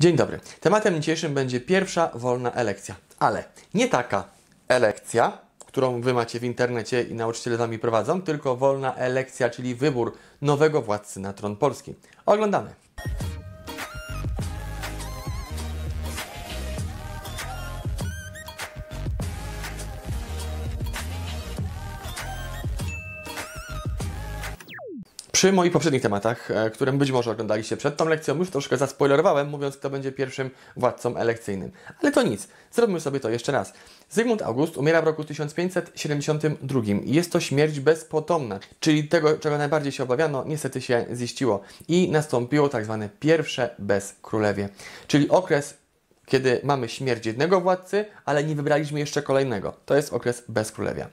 Dzień dobry. Tematem dzisiejszym będzie pierwsza wolna elekcja, ale nie taka elekcja, którą wy macie w internecie i nauczyciele wami prowadzą, tylko wolna elekcja, czyli wybór nowego władcy na tron Polski. Oglądamy. Przy moich poprzednich tematach, e, które być może oglądaliście przed tą lekcją, już troszkę zaspoilerowałem, mówiąc, kto będzie pierwszym władcą elekcyjnym. Ale to nic, zrobimy sobie to jeszcze raz. Zygmunt August umiera w roku 1572 jest to śmierć bezpotomna, czyli tego, czego najbardziej się obawiano, niestety się ziściło i nastąpiło tak zwane pierwsze bezkrólewie, czyli okres kiedy mamy śmierć jednego władcy, ale nie wybraliśmy jeszcze kolejnego. To jest okres bezkrólewia.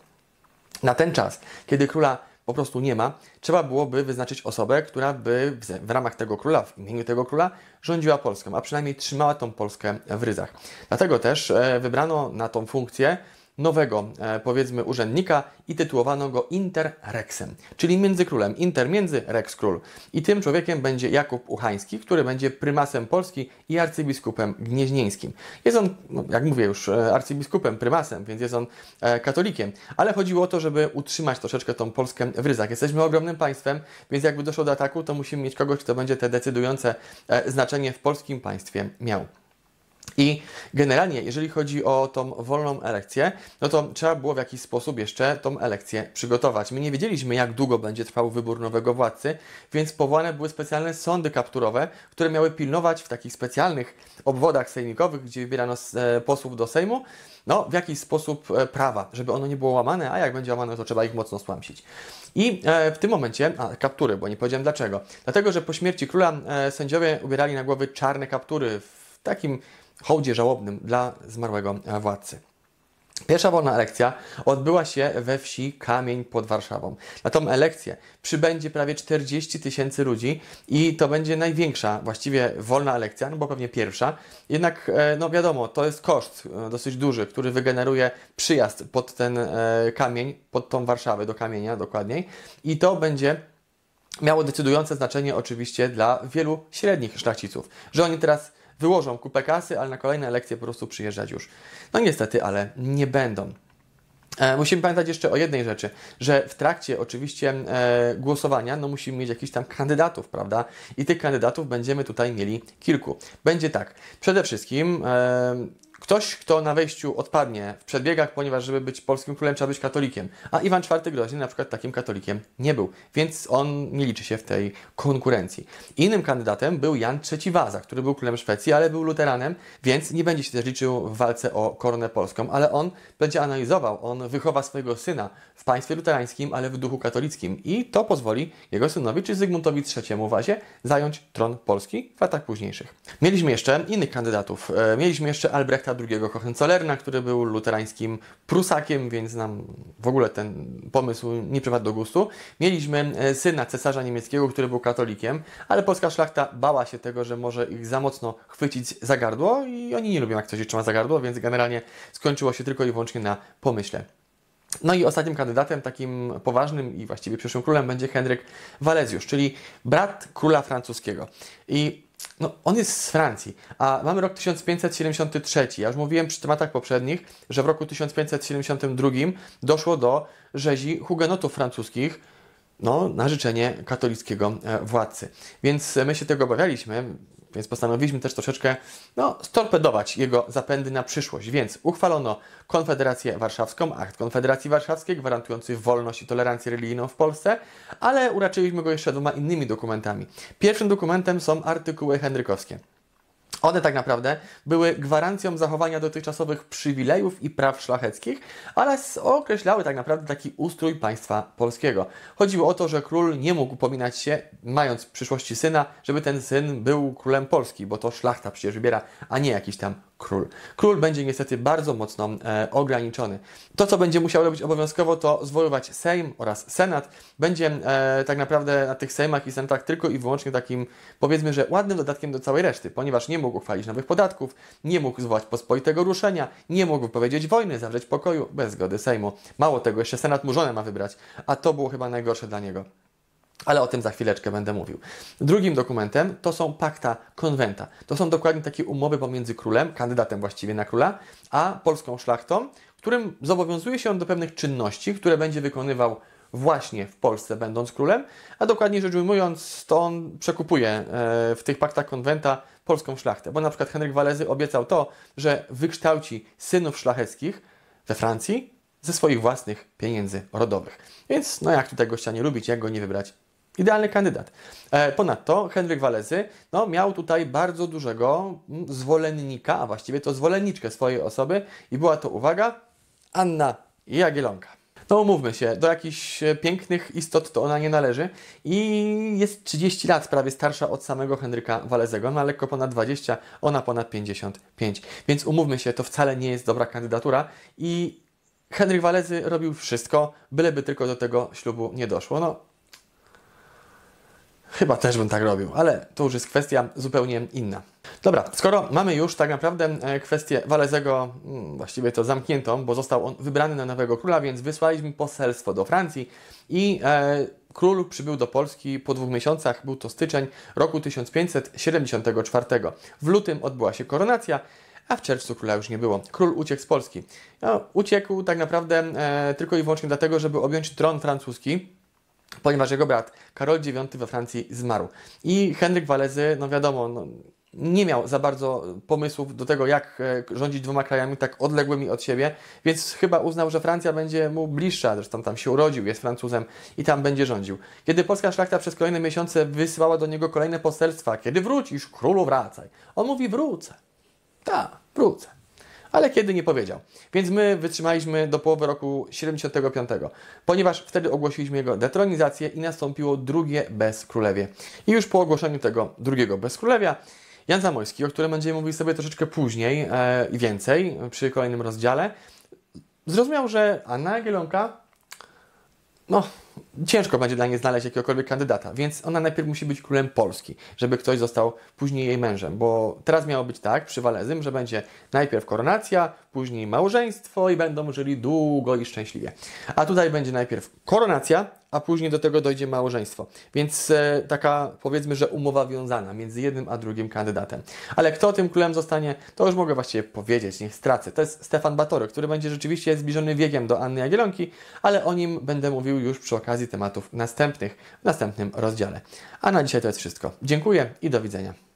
Na ten czas, kiedy króla po prostu nie ma, trzeba byłoby wyznaczyć osobę, która by w ramach tego króla, w imieniu tego króla rządziła Polską, a przynajmniej trzymała tą Polskę w ryzach. Dlatego też e, wybrano na tą funkcję nowego, e, powiedzmy, urzędnika i tytułowano go Interrexem, czyli międzykrólem, Inter między, Rex król. I tym człowiekiem będzie Jakub Uchański, który będzie prymasem Polski i arcybiskupem gnieźnieńskim. Jest on, no, jak mówię już, e, arcybiskupem, prymasem, więc jest on e, katolikiem, ale chodziło o to, żeby utrzymać troszeczkę tą Polskę w ryzach. Jesteśmy ogromnym państwem, więc jakby doszło do ataku, to musimy mieć kogoś, kto będzie te decydujące znaczenie w polskim państwie miał. I generalnie, jeżeli chodzi o tą wolną elekcję, no to trzeba było w jakiś sposób jeszcze tą elekcję przygotować. My nie wiedzieliśmy, jak długo będzie trwał wybór nowego władcy, więc powołane były specjalne sądy kapturowe, które miały pilnować w takich specjalnych obwodach sejmikowych, gdzie wybierano e, posłów do Sejmu, no, w jakiś sposób e, prawa, żeby ono nie było łamane, a jak będzie łamane, to trzeba ich mocno stłamsić. I e, w tym momencie, a kaptury, bo nie powiedziałem dlaczego. Dlatego, że po śmierci króla sędziowie ubierali na głowy czarne kaptury w takim hołdzie żałobnym dla zmarłego e, władcy. Pierwsza wolna elekcja odbyła się we wsi Kamień pod Warszawą. Na tą elekcję przybędzie prawie 40 tysięcy ludzi i to będzie największa właściwie wolna elekcja, no bo pewnie pierwsza. Jednak, e, no wiadomo, to jest koszt e, dosyć duży, który wygeneruje przyjazd pod ten kamień, pod tą Warszawę, do kamienia dokładniej. I to będzie miało decydujące znaczenie oczywiście dla wielu średnich szlachciców, że oni teraz wyłożą kupę kasy, ale na kolejne lekcje po prostu przyjeżdżać już. No niestety, ale nie będą. E, musimy pamiętać jeszcze o jednej rzeczy, że w trakcie oczywiście e, głosowania no musimy mieć jakichś tam kandydatów, prawda? I tych kandydatów będziemy tutaj mieli kilku. Będzie tak, przede wszystkim e, Ktoś, kto na wejściu odpadnie w przedbiegach, ponieważ żeby być polskim królem trzeba być katolikiem, a Iwan IV Groźny na przykład takim katolikiem nie był, więc on nie liczy się w tej konkurencji. Innym kandydatem był Jan III Waza, który był królem Szwecji, ale był luteranem, więc nie będzie się też liczył w walce o koronę polską, ale on będzie analizował, on wychowa swojego syna w państwie luterańskim, ale w duchu katolickim i to pozwoli jego synowi czy Zygmuntowi III Wazie zająć tron Polski w latach późniejszych. Mieliśmy jeszcze innych kandydatów. E, mieliśmy jeszcze Albrecht Benedykta II Hohenzollerna, który był luterańskim prusakiem, więc nam w ogóle ten pomysł nie przypadł do gustu. Mieliśmy e, syna cesarza niemieckiego, który był katolikiem, ale polska szlachta bała się tego, że może ich za mocno chwycić za gardło i oni nie lubią jak coś się trzyma za gardło, więc generalnie skończyło się tylko i wyłącznie na pomyśle. No i ostatnim kandydatem, takim poważnym i właściwie przyszłym królem będzie Henryk Walezjusz, czyli brat króla francuskiego. I no, on jest z Francji, a mamy rok 1573. Ja już mówiłem przy tematach poprzednich, że w roku 1572 doszło do rzezi hugenotów francuskich no, na życzenie katolickiego e, władcy. Więc my się tego obawialiśmy, więc postanowiliśmy też troszeczkę no, storpedować jego zapędy na przyszłość. Więc uchwalono Konfederację Warszawską, akt Konfederacji Warszawskiej gwarantujący wolność i tolerancję religijną w Polsce, ale uraczyliśmy go jeszcze dwoma innymi dokumentami. Pierwszym dokumentem są artykuły henrykowskie. One tak naprawdę były gwarancją zachowania dotychczasowych przywilejów i praw szlacheckich, ale określały tak naprawdę taki ustrój państwa polskiego. Chodziło o to, że król nie mógł upominać się, mając w przyszłości syna, żeby ten syn był królem Polski, bo to szlachta przecież wybiera, a nie jakiś tam król. Król będzie niestety bardzo mocno e, ograniczony. To, co będzie musiał robić obowiązkowo, to zwoływać Sejm oraz Senat. Będzie e, tak naprawdę na tych Sejmach i Senatach tylko i wyłącznie takim, powiedzmy, że ładnym dodatkiem do całej reszty, ponieważ nie mógł uchwalić nowych podatków, nie mógł zwołać pospolitego ruszenia, nie mógł powiedzieć wojny, zawrzeć pokoju bez zgody Sejmu. Mało tego, jeszcze Senat mu żonę ma wybrać, a to było chyba najgorsze dla niego. Ale o tym za chwileczkę będę mówił. Drugim dokumentem to są pakta konwenta. To są dokładnie takie umowy pomiędzy królem, kandydatem właściwie na króla, a polską szlachtą, którym zobowiązuje się on do pewnych czynności, które będzie wykonywał właśnie w Polsce, będąc królem, a dokładniej rzecz ujmując, to on przekupuje e, w tych paktach konwenta polską szlachtę, bo na przykład Henryk Walezy obiecał to, że wykształci synów szlacheckich we Francji ze swoich własnych pieniędzy rodowych. Więc no jak tutaj gościa nie lubić, jak go nie wybrać Idealny kandydat. E, ponadto Henryk Walezy no, miał tutaj bardzo dużego zwolennika, a właściwie to zwolenniczkę swojej osoby i była to, uwaga, Anna Jagielonka. No umówmy się, do jakichś pięknych istot to ona nie należy i jest 30 lat, prawie starsza od samego Henryka Walezego, ma no, lekko ponad 20, ona ponad 55. Więc umówmy się, to wcale nie jest dobra kandydatura i Henryk Walezy robił wszystko, byleby tylko do tego ślubu nie doszło. No, Chyba też bym tak robił, ale to już jest kwestia zupełnie inna. Dobra, skoro mamy już tak naprawdę e, kwestię Walezego, mm, właściwie to zamkniętą, bo został on wybrany na nowego króla, więc wysłaliśmy poselstwo do Francji i e, król przybył do Polski po dwóch miesiącach, był to styczeń roku 1574. W lutym odbyła się koronacja, a w czerwcu króla już nie było. Król uciekł z Polski. No, uciekł tak naprawdę e, tylko i wyłącznie dlatego, żeby objąć tron francuski ponieważ jego brat Karol IX we Francji zmarł. I Henryk Walezy, no wiadomo, no, nie miał za bardzo pomysłów do tego, jak e, rządzić dwoma krajami tak odległymi od siebie, więc chyba uznał, że Francja będzie mu bliższa, zresztą tam się urodził, jest Francuzem i tam będzie rządził. Kiedy polska szlachta przez kolejne miesiące wysyłała do niego kolejne poselstwa, kiedy wrócisz, królu wracaj. On mówi, wrócę. Tak, wrócę ale kiedy nie powiedział. Więc my wytrzymaliśmy do połowy roku 75, ponieważ wtedy ogłosiliśmy jego detronizację i nastąpiło drugie bezkrólewie. I już po ogłoszeniu tego drugiego bezkrólewia Jan Zamoyski, o którym będziemy mówili sobie troszeczkę później e, i e, więcej przy kolejnym rozdziale, zrozumiał, że Anna Gielonka, no, ciężko będzie dla niej znaleźć jakiegokolwiek kandydata, więc ona najpierw musi być królem Polski, żeby ktoś został później jej mężem, bo teraz miało być tak przy Walezym, że będzie najpierw koronacja, później małżeństwo i będą żyli długo i szczęśliwie. A tutaj będzie najpierw koronacja, a później do tego dojdzie małżeństwo. Więc e, taka powiedzmy, że umowa wiązana między jednym a drugim kandydatem. Ale kto tym królem zostanie, to już mogę właściwie powiedzieć, niech stracę. To jest Stefan Batory, który będzie rzeczywiście zbliżony wiekiem do Anny Jagielonki, ale o nim będę mówił już przy okazji tematów następnych w następnym rozdziale. A na dzisiaj to jest wszystko. Dziękuję i do widzenia.